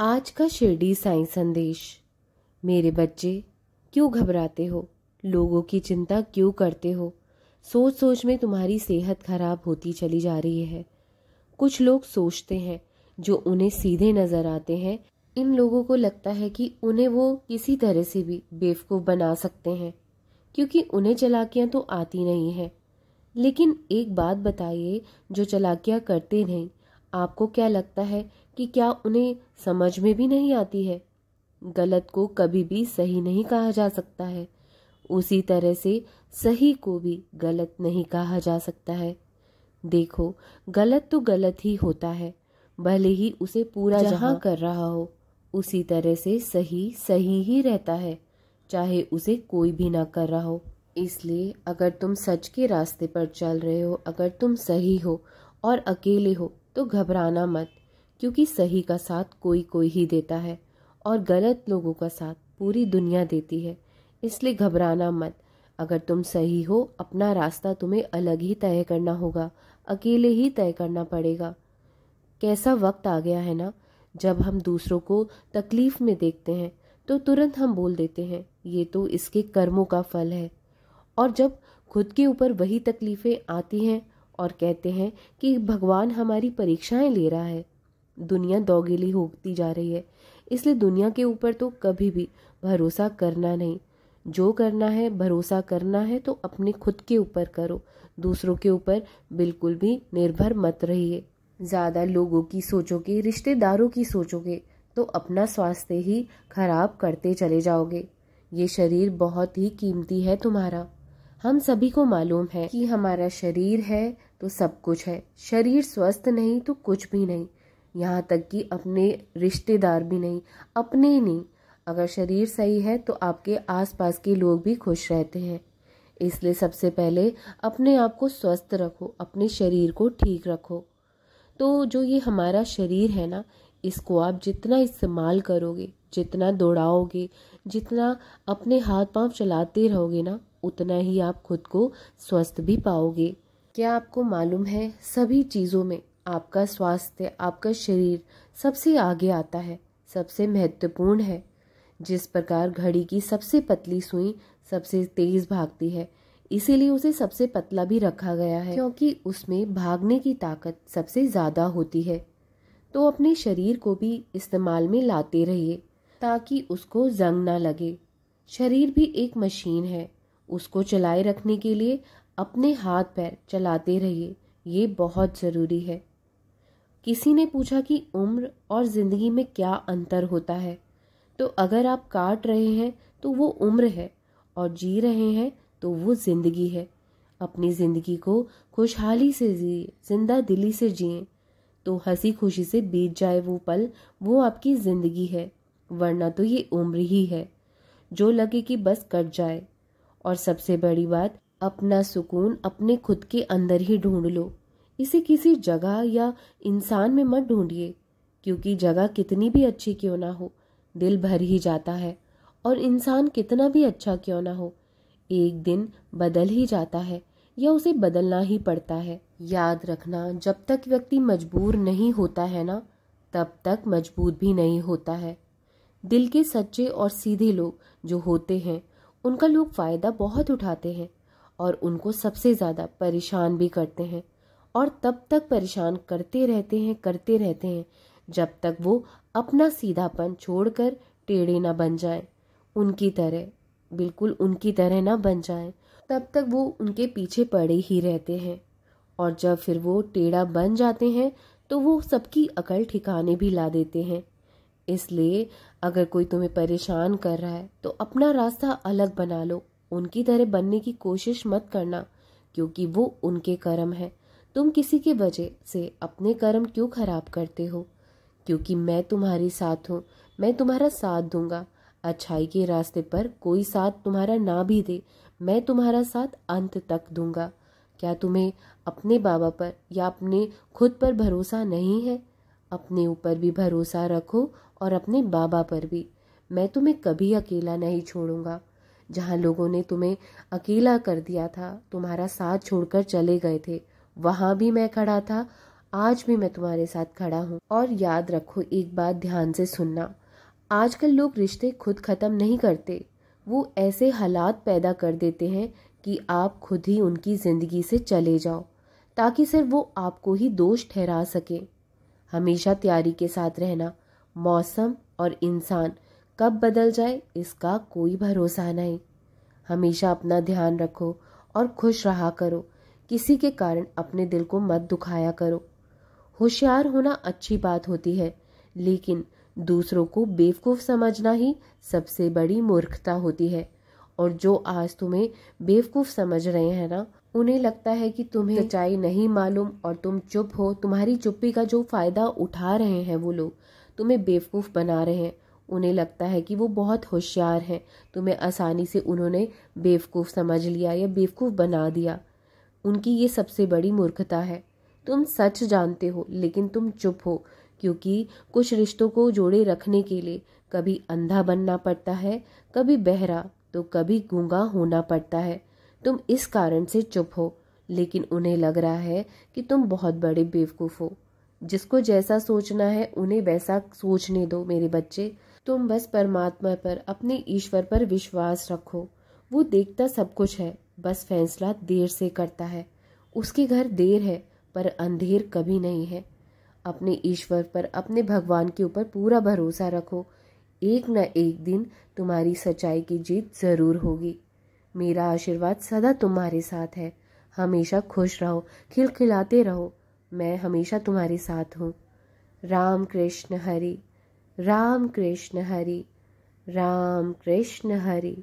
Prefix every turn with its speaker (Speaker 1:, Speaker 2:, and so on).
Speaker 1: आज का शिरडी साईं संदेश मेरे बच्चे क्यों घबराते हो लोगों की चिंता क्यों करते हो सोच सोच में तुम्हारी सेहत खराब होती चली जा रही है कुछ लोग सोचते हैं जो उन्हें सीधे नजर आते हैं इन लोगों को लगता है कि उन्हें वो किसी तरह से भी बेवकूफ़ बना सकते हैं क्योंकि उन्हें चलाकियाँ तो आती नहीं हैं लेकिन एक बात बताइए जो चलाकियाँ करते नहीं आपको क्या लगता है कि क्या उन्हें समझ में भी नहीं आती है गलत को कभी भी सही नहीं कहा जा सकता है उसी तरह से सही को भी गलत नहीं कहा जा सकता है देखो गलत तो गलत ही होता है भले ही उसे पूरा जहां कर रहा हो उसी तरह से सही सही ही रहता है चाहे उसे कोई भी ना कर रहा हो इसलिए अगर तुम सच के रास्ते पर चल रहे हो अगर तुम सही हो और अकेले हो तो घबराना मत क्योंकि सही का साथ कोई कोई ही देता है और गलत लोगों का साथ पूरी दुनिया देती है इसलिए घबराना मत अगर तुम सही हो अपना रास्ता तुम्हें अलग ही तय करना होगा अकेले ही तय करना पड़ेगा कैसा वक्त आ गया है ना जब हम दूसरों को तकलीफ में देखते हैं तो तुरंत हम बोल देते हैं ये तो इसके कर्मों का फल है और जब खुद के ऊपर वही तकलीफ़ें आती हैं और कहते हैं कि भगवान हमारी परीक्षाएं ले रहा है दुनिया दोगेली होती जा रही है इसलिए दुनिया के ऊपर तो कभी भी भरोसा करना नहीं जो करना है भरोसा करना है तो अपने खुद के ऊपर करो दूसरों के ऊपर बिल्कुल भी निर्भर मत रहिए ज़्यादा लोगों की सोचोगे रिश्तेदारों की सोचोगे तो अपना स्वास्थ्य ही खराब करते चले जाओगे ये शरीर बहुत ही कीमती है तुम्हारा हम सभी को मालूम है कि हमारा शरीर है तो सब कुछ है शरीर स्वस्थ नहीं तो कुछ भी नहीं यहाँ तक कि अपने रिश्तेदार भी नहीं अपने ही नहीं अगर शरीर सही है तो आपके आसपास के लोग भी खुश रहते हैं इसलिए सबसे पहले अपने आप को स्वस्थ रखो अपने शरीर को ठीक रखो तो जो ये हमारा शरीर है ना इसको आप जितना इस्तेमाल करोगे जितना दौड़ाओगे जितना अपने हाथ पांव चलाते रहोगे ना उतना ही आप खुद को स्वस्थ भी पाओगे क्या आपको मालूम है सभी चीज़ों में आपका स्वास्थ्य आपका शरीर सबसे आगे आता है सबसे महत्वपूर्ण है जिस प्रकार घड़ी की सबसे पतली सुई सबसे तेज़ भागती है इसीलिए उसे सबसे पतला भी रखा गया है क्योंकि उसमें भागने की ताकत सबसे ज़्यादा होती है तो अपने शरीर को भी इस्तेमाल में लाते रहिए ताकि उसको जंग ना लगे शरीर भी एक मशीन है उसको चलाए रखने के लिए अपने हाथ पैर चलाते रहिए ये बहुत ज़रूरी है किसी ने पूछा कि उम्र और ज़िंदगी में क्या अंतर होता है तो अगर आप काट रहे हैं तो वो उम्र है और जी रहे हैं तो वो ज़िंदगी है अपनी ज़िंदगी को खुशहाली से जिए जिंदा दिली से जिए तो हंसी खुशी से बीत जाए वो पल वो आपकी ज़िंदगी है वरना तो ये उम्र ही है जो लगे कि बस कट जाए और सबसे बड़ी बात अपना सुकून अपने खुद के अंदर ही ढूंढ लो इसे किसी जगह या इंसान में मत ढूंढिए क्योंकि जगह कितनी भी अच्छी क्यों ना हो दिल भर ही जाता है और इंसान कितना भी अच्छा क्यों ना हो एक दिन बदल ही जाता है या उसे बदलना ही पड़ता है याद रखना जब तक व्यक्ति मजबूर नहीं होता है ना तब तक मजबूत भी नहीं होता है दिल के सच्चे और सीधे लोग जो होते हैं उनका लोग फ़ायदा बहुत उठाते हैं और उनको सबसे ज़्यादा परेशान भी करते हैं और तब तक परेशान करते रहते हैं करते रहते हैं जब तक वो अपना सीधापन छोड़कर टेढ़े ना बन जाए उनकी तरह बिल्कुल उनकी तरह ना बन जाए तब तक वो उनके पीछे पड़े ही रहते हैं और जब फिर वो टेढ़ा बन जाते हैं तो वो सबकी अकल ठिकाने भी ला देते हैं इसलिए अगर कोई तुम्हें परेशान कर रहा है तो अपना रास्ता अलग बना लो उनकी तरह बनने की कोशिश मत करना क्योंकि वो उनके कर्म है तुम किसी के वजह से अपने कर्म क्यों खराब करते हो क्योंकि मैं तुम्हारे साथ हूँ मैं तुम्हारा साथ दूंगा अच्छाई के रास्ते पर कोई साथ तुम्हारा ना भी दे मैं तुम्हारा साथ अंत तक दूंगा क्या तुम्हें अपने बाबा पर या अपने खुद पर भरोसा नहीं है अपने ऊपर भी भरोसा रखो और अपने बाबा पर भी मैं तुम्हें कभी अकेला नहीं छोड़ूंगा जहाँ लोगों ने तुम्हें अकेला कर दिया था तुम्हारा साथ छोड़कर चले गए थे वहाँ भी मैं खड़ा था आज भी मैं तुम्हारे साथ खड़ा हूँ और याद रखो एक बात ध्यान से सुनना आजकल लोग रिश्ते खुद ख़त्म नहीं करते वो ऐसे हालात पैदा कर देते हैं कि आप खुद ही उनकी ज़िंदगी से चले जाओ ताकि सिर्फ वो आपको ही दोष ठहरा सके हमेशा तैयारी के साथ रहना मौसम और इंसान कब बदल जाए इसका कोई भरोसा नहीं हमेशा अपना ध्यान रखो और खुश रहा करो किसी के कारण अपने दिल को मत दुखाया करो होशियार होना अच्छी बात होती है लेकिन दूसरों को बेवकूफ़ समझना ही सबसे बड़ी मूर्खता होती है और जो आज तुम्हें बेवकूफ़ समझ रहे हैं ना उन्हें लगता है कि तुम्हें सच्चाई नहीं मालूम और तुम चुप हो तुम्हारी चुप्पी का जो फ़ायदा उठा रहे हैं वो लोग तुम्हें बेवकूफ़ बना रहे हैं उन्हें लगता है कि वो बहुत होशियार हैं तुम्हें आसानी से उन्होंने बेवकूफ़ समझ लिया या बेवकूफ़ बना दिया उनकी ये सबसे बड़ी मूर्खता है तुम सच जानते हो लेकिन तुम चुप हो क्योंकि कुछ रिश्तों को जोड़े रखने के लिए कभी अंधा बनना पड़ता है कभी बहरा तो कभी गूंगा होना पड़ता है तुम इस कारण से चुप हो लेकिन उन्हें लग रहा है कि तुम बहुत बड़े बेवकूफ़ हो जिसको जैसा सोचना है उन्हें वैसा सोचने दो मेरे बच्चे तुम बस परमात्मा पर अपने ईश्वर पर विश्वास रखो वो देखता सब कुछ है बस फैसला देर से करता है उसके घर देर है पर अंधेर कभी नहीं है अपने ईश्वर पर अपने भगवान के ऊपर पूरा भरोसा रखो एक न एक दिन तुम्हारी सच्चाई की जीत ज़रूर होगी मेरा आशीर्वाद सदा तुम्हारे साथ है हमेशा खुश रहो खिलखिलाते रहो मैं हमेशा तुम्हारे साथ हूँ राम कृष्ण हरि राम कृष्ण हरि राम कृष्ण हरि